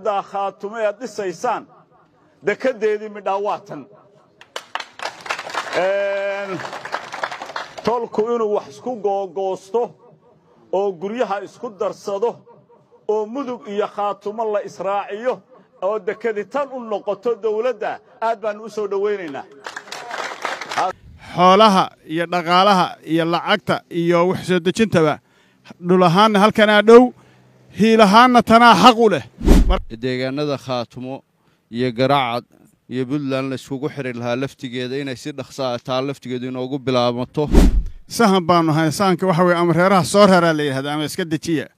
ciddaa khaatumo ead dhisaysaan dekeddeedii midhaa tolku inuu wax isku googoosto oo guryaha isku darsado oo mudug iyo khaatumo la israaciyo oo dekedi tan u noqoto dawladda aad baannu u soo dhowaynaynaa xoolaha iyo dhaqaalaha iyo lacagta iyo wax soo dejintaba dhul ahaanna halkanaa dhow hiil ahaanna tanaa xaq u leh deegaanada khaatumo iyo garaacad iyo puntland la iskugu xiri lahaa laftigeeda inay si dhaqsaa taa laftigeedu inoogu bilaabato sahan baanu hay sahanka waxa weye ama reeraha soo rara la yidhahda ama iska dejiya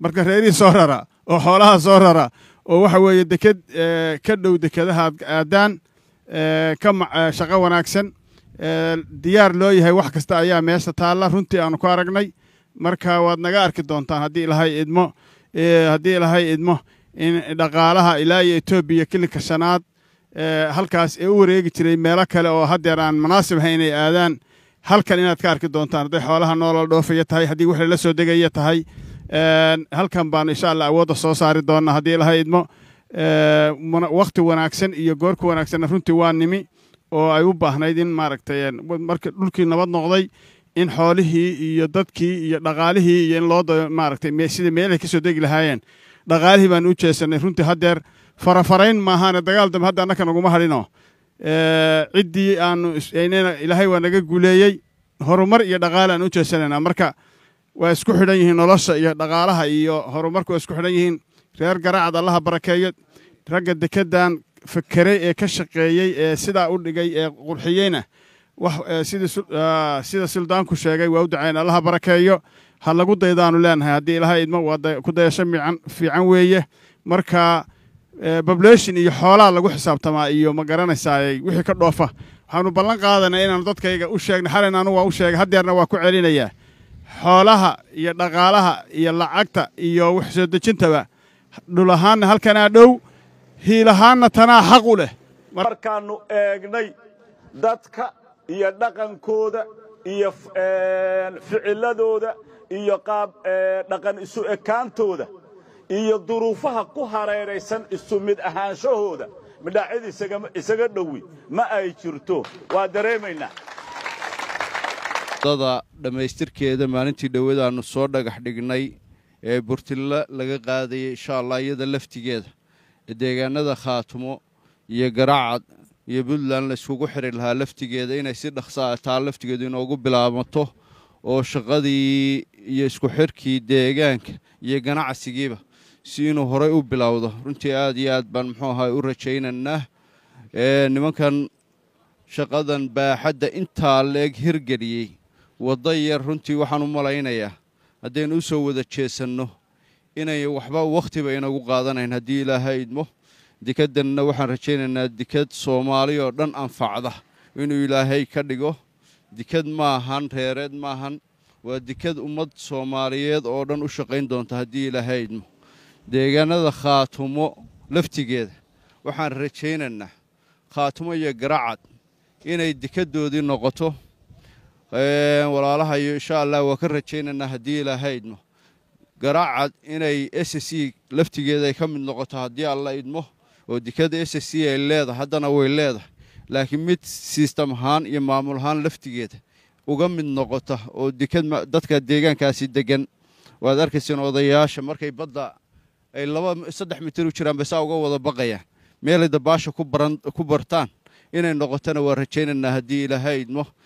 marka reerihii soo rara oo xoolaha soo rara oo waxa weeye deked eh, ka dhow dekadaha aadaan eh, ka eh, shaqo wanaagsan diyaar loo yahay wax kasta ayaa meesha taalla runtii aanu ku aragnay marka waad naga arki doontaan haddii ilaahay idmo haddii ilaahay idmo in dhaqaalaha ilaa iyo etoobiya kilinka shanaad eh, halkaas ee u wareegi jiray meelo kale oo haddeer aan munaasib ahay inay aadaan halkan inaad ka arki doontaan hadday xoolaha noolal dhoofaya tahay haddii wixii la soo degaya tahay eh, halkan baanu insha allah awoodda soo saari doonnaa haddii ilaha idmo eh, wakti wanaagsan iyo goorka wanaagsanna runtii waa nimi oo ay u baahnayd in maaragtay marka dhulkii nabad noqday in xoolihii iyo dadkii iyo dhaqaalihii iyo in loo maaragtay sida meelay ka soo degi lahaayeen dhaqaalihii baan u jeesanay runtii haddeer farafarayn maahaane dagaal dambe hadda annaka naguma hadhino eh, ciddii aanu ilaahay waa naga guuleeyey horumar iyo dhaqaale aan u jeesanaynaa marka waa isku xidhan yihiin nolosha iyo dhaqaalaha iyo horumarku waa isku xidhan yihiin reer garaacad allaha barakeeyo ragga dekedan fakeray ee ka shaqeeyey ee sidaa u dhigay ee qurxiyeyna eh, ah, sida suldaanku sheegay waa u daceen allaha barakeeyo ha lagu daydaanu leenahay haddii ilaahay idma waa ku dayasho miican fiican weeye marka bableeshin eh, iyo xoolaha lagu xisaabtamaa iyo ma garanaysaaye wixii ka dhoofa waxaanu ballan qaadanay inaanu dadkayga u sheegnay xalayna anu waa u sheegay haddeerna waa ku celinayaa xoolaha iyo dhaqaalaha iyo lacagta iyo wax soo dejintaba dhul ahaanna halkanaa dhow hiil ahaanna tanaa xaq u leh markaannu eegnay dadka iyo dhaqankooda iyo eh, ficiladooda iyo qaab eh, dhaqan isu ekaantooda iyo duruufaha ku hareeraysan isu mid ahaanshahooda midhaacid isaga dhowi ma ay jirto waa dareemaynaa dada dhammaystirkeeda maalintii dhoweed aannu soo dhagax dhignay ee burtilla laga qaadayay insha laftigeeda ee deegaanada khaatumo iyo garacad iyo puntland la iskugu xiri lahaa laftigeeda inay si dhaqsaa ah taa laftigeedu inoogu bilaabato oo shaqadii iyo isku xirkii deegaanka iyo ganacsigiiba si inuu horay u bilowdo runtii aad iyo aad baan muxuu ahay u rajaynanaa nimankan shaqadan baaxadda intaa leeg hirgeliyey wada yar runtii waxaan u malaynayaa haddaynu u soo wada jeesanno inay waxba wakhtiba inagu qaadanayn haddii ilaahay idmo dekadanna waxaan rajaynaynaa dekad soomaali oo dhan anfacda inuu ilaahay ka dhigo dikad ma ahan reereed ma ahan waa dikad ummad soomaaliyeed oo dhan u shaqayn doonta haddii ilaahay idmo deegaanada khaatumo laftigeeda waxaan rajaynaynaa khaatumo iyo garacad inay dikadoodii noqoto walaalaha iyo insha allah waa ka rajaynaynaa haddii ilaahay idmo garacad inay s c laftigeeda ay ka mid noqoto haddii alla idmo oo dikada s c ay leedahay haddana way leedahay laakiin mid sistam ahaan iyo maamul ahaan laftigeeda uga mid noqota oo dadka deegaankaasi degan waad arkayseen odayaasha markay badda ay laba saddex mitir u jiraan jiraanba saa uga wada baqayaan meelay dabaasha ku bartaan inay noqotana waa rajaynaynaa haddii ilaahay idmo